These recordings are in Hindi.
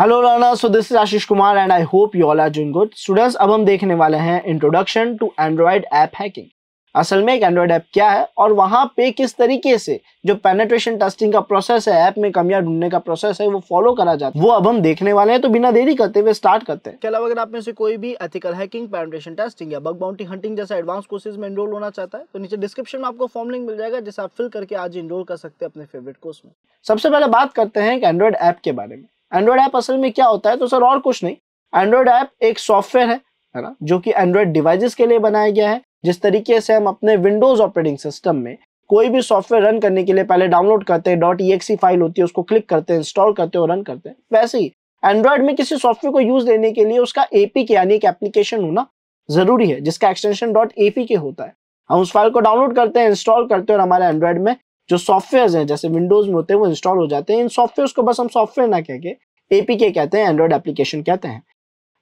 hello Rana so this is Ashish Kumar and I hope you all are doing good students अब हम देखने वाले हैं introduction to Android app hacking असल में एक एंड्रॉयड ऐप क्या है और वहाँ पे किस तरीके से जो पेनेट्रेशन टेस्टिंग का प्रोसेस है ऐप में कमियां ढूंढने का प्रोसेस है वो फॉलो करा जाता है वो अब हम देखने वाले हैं तो बिना देरी करते हुए स्टार्ट करते हैं के अलावा अगर आप में से कोई भी एथिकल हैकिंग पेनेट्रेशन टेस्टिंग या बग बाउंटी हंटिंग जैसा एडवांस कोर्सेज में इनरोल होना चाहता है तो नीचे डिस्क्रिप्शन में आपको फॉर्म लिंक मिल जाएगा जिसे आप फिल करके आज इनरोल कर सकते हैं अपने फेवरेट कोर्स में सबसे पहले बात करते हैं एक एंड्रॉयड ऐप के बारे में एंड्रॉयड ऐप असल में क्या होता है तो सर और कुछ नहीं एंड्रॉयड ऐप एक सॉफ्टवेयर है है ना जो कि एंड्रॉयड डिवाइसेस के लिए बनाया गया है जिस तरीके से हम अपने विंडोज ऑपरेटिंग सिस्टम में कोई भी सॉफ्टवेयर रन करने के लिए पहले डाउनलोड करते हैं डॉट ई फाइल होती है उसको क्लिक करते हैं इंस्टॉल करते हैं और रन करते हैं वैसे ही एंड्रॉयड में किसी सॉफ्टवेयर को यूज देने के लिए उसका ए पी के यानी एक एप्लीकेशन होना जरूरी है जिसका एक्सटेंशन डॉट ए पी के होता है हम उस फाइल को डाउनलोड करते हैं इंस्टॉल करते हैं और हमारे एंड्रॉयड में जो सॉफ्टवेयर्स हैं जैसे विंडोज में होते हैं वो इंस्टॉल हो जाते हैं इन सॉफ्टवेयर्स को बस हम सॉफ्टवेयर ना कह के एपीके कहते हैं एंड्रॉयड एप्लीकेशन कहते हैं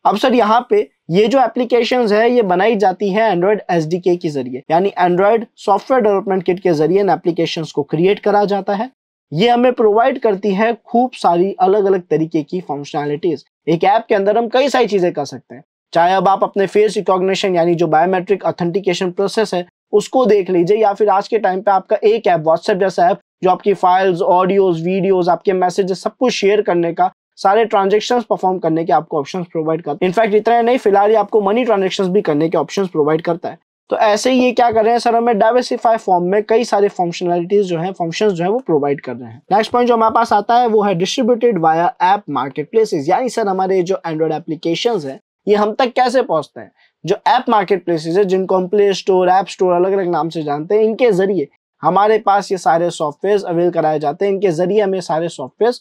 अब सर यहाँ पे ये जो एप्लीकेशन है ये बनाई जाती है एंड्रॉयड एस के जरिए यानी एंड्रॉयड सॉफ्टवेयर डेवलपमेंट किट के जरिए इन एप्लीकेशन को क्रिएट करा जाता है ये हमें प्रोवाइड करती है खूब सारी अलग अलग तरीके की फंक्शनैलिटीज एक ऐप के अंदर हम कई सारी चीजें कर सकते हैं चाहे अब आप अपने फेस रिकॉग्निशन यानी जो बायोमेट्रिक ऑथेंटिकेशन प्रोसेस है उसको देख लीजिए या फिर आज के टाइम पे आपका एक ऐप व्हाट्सएप जैसा ऐप जो आपकी फाइल्स ऑडियोज वीडियोज आपके मैसेजेस सब कुछ शेयर करने का सारे ट्रांजेक्शन परफॉर्म करने के आपको ऑप्शन प्रोवाइड करता है इनफैक्ट इतना नहीं फिलहाल ये आपको मनी ट्रांजेक्शन भी करने के ऑप्शन प्रोवाइड करता है तो ऐसे ही ये क्या कर रहे हैं सर हमें डाइवर्सिफाई फॉर्म में कई सारे फंक्शनलिटीज जो है फंक्शन जो है वो प्रोवाइड कर रहे हैं नेक्स्ट पॉइंट जो हमारे पास आता है वो है distributed via app market places यानी सर हमारे जो एंड्रॉइड एप्लीकेशन है ये हम तक कैसे पहुंचते हैं जो ऐप मार्केट प्लेसेज है जिनको हम प्ले स्टोर ऐप स्टोर अलग अलग नाम से जानते हैं इनके जरिए हमारे पास ये सारे सॉफ्टवेयर अवेल कराए जाते हैं इनके जरिए हमें सारे सॉफ्टवेयर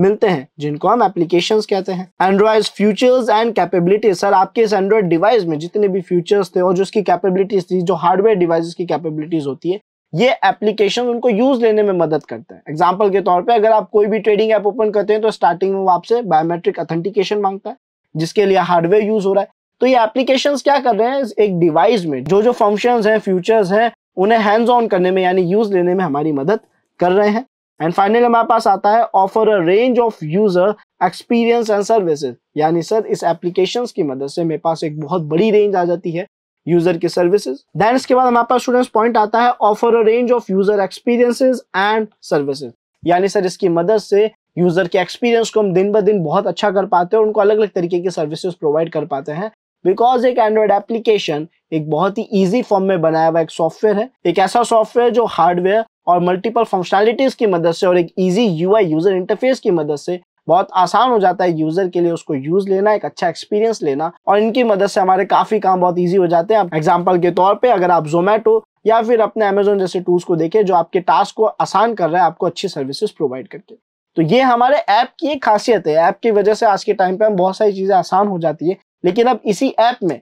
मिलते हैं जिनको हम एप्लीकेशंस कहते हैं Android futures and capabilities sir आपके इस एंड्रॉयड डिवाइस में जितने भी फ्यूचर्स थे और जो उसकी कैपेबिलिटीज थी जो हार्डवेयर डिवाइस की कैपेबिलिटीज होती है ये एप्लीकेशन उनको यूज लेने में मदद करते हैं एग्जाम्पल के तौर पर अगर आप कोई भी ट्रेडिंग ऐप ओपन करते हैं तो स्टार्टिंग में वो आपसे बायोमेट्रिक ऑथेंटिकेशन मांगता है जिसके लिए हार्डवेयर यूज हो रहा है तो ये एप्लीकेशन क्या कर रहे हैं एक डिवाइस में जो जो फंक्शन है फ्यूचर्स हैं उन्हें हैंड्स ऑन करने में यानी यूज लेने में हमारी मदद कर रहे हैं एंड फाइनली हमारे पास आता है offer a range of user experience and services यानी सर इस एप्लीकेशन की मदद से मेरे पास एक बहुत बड़ी रेंज आ जाती है यूजर की सर्विसेज देन इसके बाद हमारे पास स्टूडेंट्स पॉइंट आता है offer a range of user experiences and services यानी सर इसकी मदद से यूजर के एक्सपीरियंस को हम दिन ब दिन बहुत अच्छा कर पाते हैं और उनको अलग अलग तरीके की सर्विसेज प्रोवाइड कर पाते हैं बिकॉज एक एंड्रॉयड एप्लीकेशन एक बहुत ही ईजी फॉर्म में बनाया हुआ एक सॉफ्टवेयर है एक ऐसा सॉफ्टवेयर जो हार्डवेयर और मल्टीपल फंक्शनैलिटीज की मदद से और एक ईजी यूआई यूजर इंटरफेस की मदद से बहुत आसान हो जाता है यूजर के लिए उसको यूज लेना एक अच्छा एक्सपीरियंस लेना और इनकी मदद से हमारे काफी काम बहुत ईजी हो जाते हैं एग्जाम्पल के तौर पर अगर आप जोमेटो या फिर अपने अमेजोन जैसे टूल्स को देखें जो आपके टास्क को आसान कर रहा है आपको अच्छी सर्विसेज प्रोवाइड करके तो ये हमारे ऐप की एक खासियत है ऐप की वजह से आज के टाइम पे हम बहुत सारी चीज़ें आसान हो जाती है लेकिन अब इसी ऐप में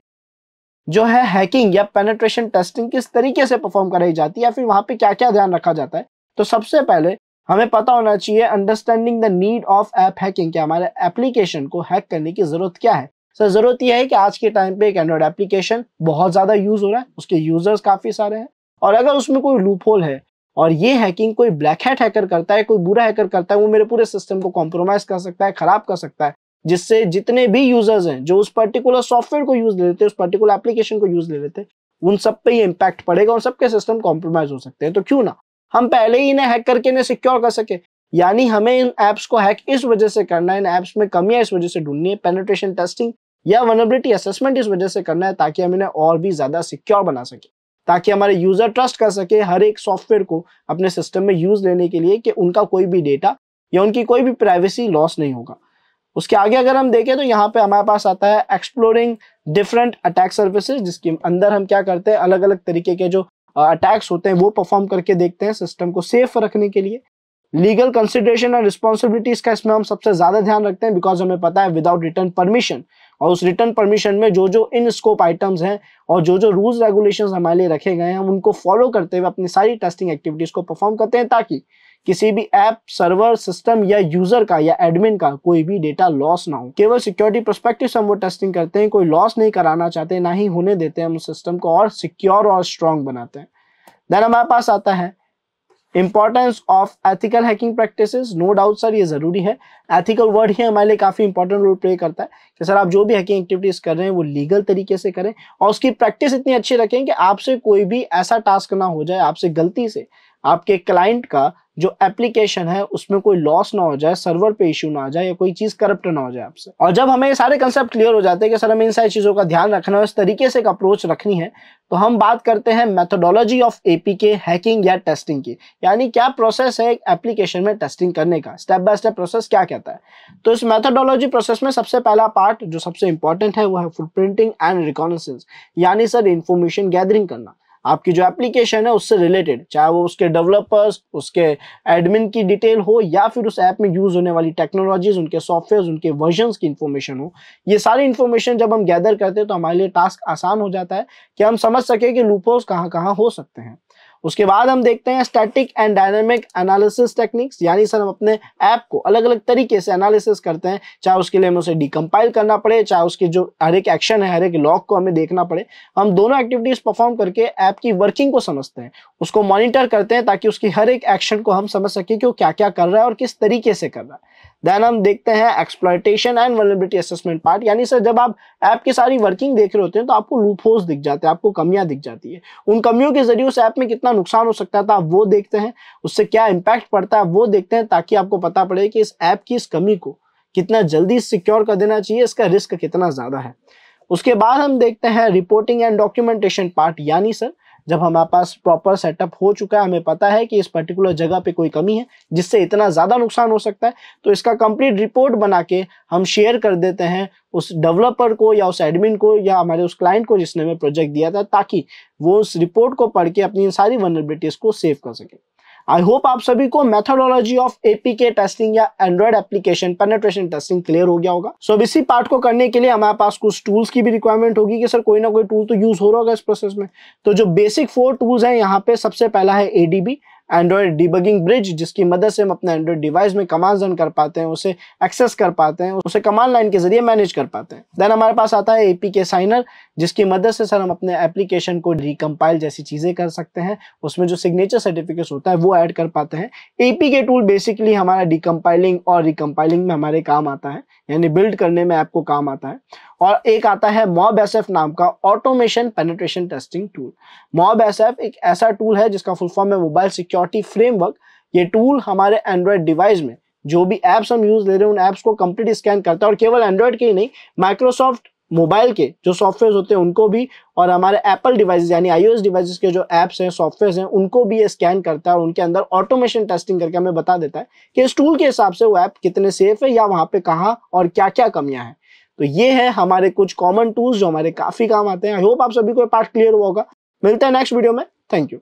जो है हैकिंग या पेनेट्रेशन टेस्टिंग किस तरीके से परफॉर्म कराई जाती है या फिर वहाँ पे क्या क्या ध्यान रखा जाता है तो सबसे पहले हमें पता होना चाहिए understanding the need of app hacking क्या हमारे एप्लीकेशन को हैक करने की जरूरत क्या है सर जरूरत यह है कि आज के टाइम पे एक एंड्रॉयड एप्लीकेशन बहुत ज्यादा यूज हो रहा है उसके यूजर्स काफी सारे हैं और अगर उसमें कोई लूप होल है और ये हैकिंग कोई ब्लैक हैट हैकर करता है कोई बुरा हैकर करता है वो मेरे पूरे सिस्टम को कॉम्प्रोमाइज कर सकता है खराब कर सकता है जिससे जितने भी यूजर्स हैं जो उस पर्टिकुलर सॉफ्टवेयर को यूज ले लेते हैं उस पर्टिकुलर एप्लीकेशन को यूज ले लेते हैं उन सब पे ये इम्पैक्ट पड़ेगा और सबके सिस्टम कॉम्प्रोमाइज हो सकते हैं तो क्यों ना हम पहले ही इन्हें हैक करके इन्हें सिक्योर कर सके यानी हमें इन ऐप्स को हैक इस वजह से करना है इन ऐप्स में कमियां इस वजह से ढूंढनी है पेनोट्रेशन टेस्टिंग या वनबिलिटी असेसमेंट इस वजह से करना है ताकि हम इन्हें और भी ज्यादा सिक्योर बना सके ताकि हमारे यूजर ट्रस्ट कर सके हर एक सॉफ्टवेयर को अपने सिस्टम में यूज लेने के लिए कि उनका कोई भी डेटा या उनकी कोई भी प्राइवेसी लॉस नहीं होगा उसके आगे अगर हम देखें तो यहाँ पे हमारे पास आता है एक्सप्लोरिंग डिफरेंट अटैक सर्विसेज जिसके अंदर हम क्या करते हैं अलग अलग तरीके के जो अटैक्स होते हैं वो परफॉर्म करके देखते हैं सिस्टम को सेफ रखने के लिए लीगल कंसिडरेशन और रिस्पॉन्सिबिलिटीज का इसमें हम सबसे ज्यादा ध्यान रखते हैं बिकॉज हमें पता है विदाउट रिटर्न परमिशन और उस रिटर्न परमिशन में जो जो इन स्कोप आइटम्स हैं और जो जो रूल्स रेगुलेशन हमारे लिए रखे गए हैं हम उनको फॉलो करते हुए अपनी सारी टेस्टिंग एक्टिविटीज को परफॉर्म करते हैं ताकि किसी भी ऐप सर्वर सिस्टम या यूजर का या एडमिन का कोई भी डेटा लॉस ना हो केवल सिक्योरिटी परस्पेक्टिव से हम वो टेस्टिंग करते हैं कोई लॉस नहीं कराना चाहते ना ही होने देते हैं हम सिस्टम को और सिक्योर और स्ट्रांग बनाते हैं देन हमारे पास आता है importance of ethical hacking practice no doubt sir ये जरूरी है एथिकल वर्ड ही हमारे लिए काफी इंपॉर्टेंट रोल प्ले करता है कि सर आप जो भी हैकिंग एक्टिविटीज कर रहे हैं वो लीगल तरीके से करें और उसकी प्रैक्टिस इतनी अच्छी रखें कि आपसे कोई भी ऐसा टास्क ना हो जाए आपसे गलती से आपके क्लाइंट का जो एप्लीकेशन है उसमें कोई लॉस ना हो जाए सर्वर पे इश्यू ना आ जाए या कोई चीज़ करप्ट ना हो जाए आपसे और जब हमें सारे कंसेप्ट क्लियर हो जाते हैं कि सर हमें इन सारी चीज़ों का ध्यान रखना है इस तरीके से एक अप्रोच रखनी है तो हम बात करते हैं मेथोडोलॉजी ऑफ के हैकिंग या टेस्टिंग की यानी क्या प्रोसेस है एक एप्लीकेशन में टेस्टिंग करने का स्टेप बाय स्टेप प्रोसेस क्या कहता है तो इस मेथोडोलॉजी प्रोसेस में सबसे पहला पार्ट जो सबसे इंपॉर्टेंट है वो है फुटप्रिंटिंग एंड रिकॉन्सेंस यानी सर इन्फॉर्मेशन गैदरिंग करना आपकी जो एप्लीकेशन है उससे रिलेटेड चाहे वो उसके डेवलपर्स उसके एडमिन की डिटेल हो या फिर उस ऐप में यूज होने वाली टेक्नोलॉजीज उनके सॉफ्टवेयर उनके वर्जन की इन्फॉर्मेशन हो ये सारी इन्फॉर्मेशन जब हम गैदर करते हैं तो हमारे लिए टास्क आसान हो जाता है कि हम समझ सके कि लूपोज कहाँ कहाँ हो सकते हैं उसके बाद हम देखते हैं static and dynamic analysis techniques यानी सर हम अपने ऐप को अलग अलग तरीके से एनालिसिस करते हैं चाहे उसके लिए हमें उसे डिकम्पाइल करना पड़े चाहे उसके जो हर एक एक्शन है हर एक लॉग को हमें देखना पड़े हम दोनों एक्टिविटीज परफॉर्म करके ऐप की वर्किंग को समझते हैं उसको मॉनिटर करते हैं ताकि उसकी हर एक एक्शन को हम समझ सकें कि वो क्या क्या कर रहा है और किस तरीके से कर रहा है देन हम देखते हैं exploitation and vulnerability assessment part यानी सर जब आप ऐप की सारी वर्किंग देख रहे होते हैं तो आपको लूप होल्स दिख जाते हैं आपको कमियां दिख जाती है उन कमियों के जरिए उस ऐप में कितना नुकसान हो सकता था तो आप वो देखते हैं उससे क्या इम्पैक्ट पड़ता है वो देखते हैं ताकि आपको पता पड़े कि इस ऐप की इस कमी को कितना जल्दी सिक्योर कर देना चाहिए इसका रिस्क कितना ज़्यादा है उसके बाद हम देखते हैं रिपोर्टिंग एंड डॉक्यूमेंटेशन पार्ट यानी सर जब हमारे पास प्रॉपर सेटअप हो चुका है हमें पता है कि इस पर्टिकुलर जगह पे कोई कमी है जिससे इतना ज़्यादा नुकसान हो सकता है तो इसका कंप्लीट रिपोर्ट बना के हम शेयर कर देते हैं उस डेवलपर को या उस एडमिन को या हमारे उस क्लाइंट को जिसने हमें प्रोजेक्ट दिया था ताकि वो उस रिपोर्ट को पढ़ के अपनी इन सारी वनरबिलिटीज़ को सेव कर सके आई होप आप सभी को मेथोडोलॉजी ऑफ एपीके टेस्टिंग या Android application penetration testing clear हो गया होगा सो so, इसी पार्ट को करने के लिए हमारे पास कुछ टूल्स की भी रिक्वायरमेंट होगी कि सर कोई ना कोई टूल तो यूज हो रहा होगा इस प्रोसेस में तो जो बेसिक फोर टूल्स हैं यहाँ पे सबसे पहला है एडीबी एंड्रॉयड डिबगिंग ब्रिज जिसकी मदद से हम अपने एंड्रॉयड डिवाइस में कमांड रन कर पाते हैं उसे एक्सेस कर पाते हैं उसे कमांड लाइन के जरिए मैनेज कर पाते हैं देन हमारे पास आता है एपी के साइनर जिसकी मदद से सर हम अपने एप्लीकेशन को रिकम्पाइल जैसी चीज़ें कर सकते हैं उसमें जो सिग्नेचर सर्टिफिकेट्स होता है वो ऐड कर पाते हैं एपी के टूल बेसिकली हमारा डिकम्पाइलिंग और रिकम्पाइलिंग में हमारे काम आता है यानी बिल्ड करने में ऐप को काम आता है और एक आता है मॉब एस नाम का automation penetration testing tool mob S एक ऐसा टूल है जिसका फुल फॉर्म है मोबाइल सिक्योरिटी फ्रेमवर्क ये टूल हमारे एंड्रॉयड डिवाइस में जो भी ऐप्स हम यूज ले रहे हैं उन एप्स को कंप्लीट स्कैन करता है और केवल एंड्रॉयड के ही नहीं माइक्रोसॉफ्ट मोबाइल के जो सॉफ्टवेयर होते हैं उनको भी और हमारे एप्पल डिवाइस यानी आईओएस डिवाइसेस के जो एप्स हैं सॉफ्टवेयर हैं उनको भी ये स्कैन करता है और उनके अंदर ऑटोमेशन टेस्टिंग करके हमें बता देता है कि इस टूल के हिसाब से वो ऐप कितने सेफ है या वहाँ पे कहाँ और क्या क्या कमियाँ हैं तो ये है हमारे कुछ कॉमन टूल्स जो हमारे काफी काम आते हैं आई होप आप सभी को पार्ट क्लियर हुआ होगा मिलते हैं नेक्स्ट वीडियो में थैंक यू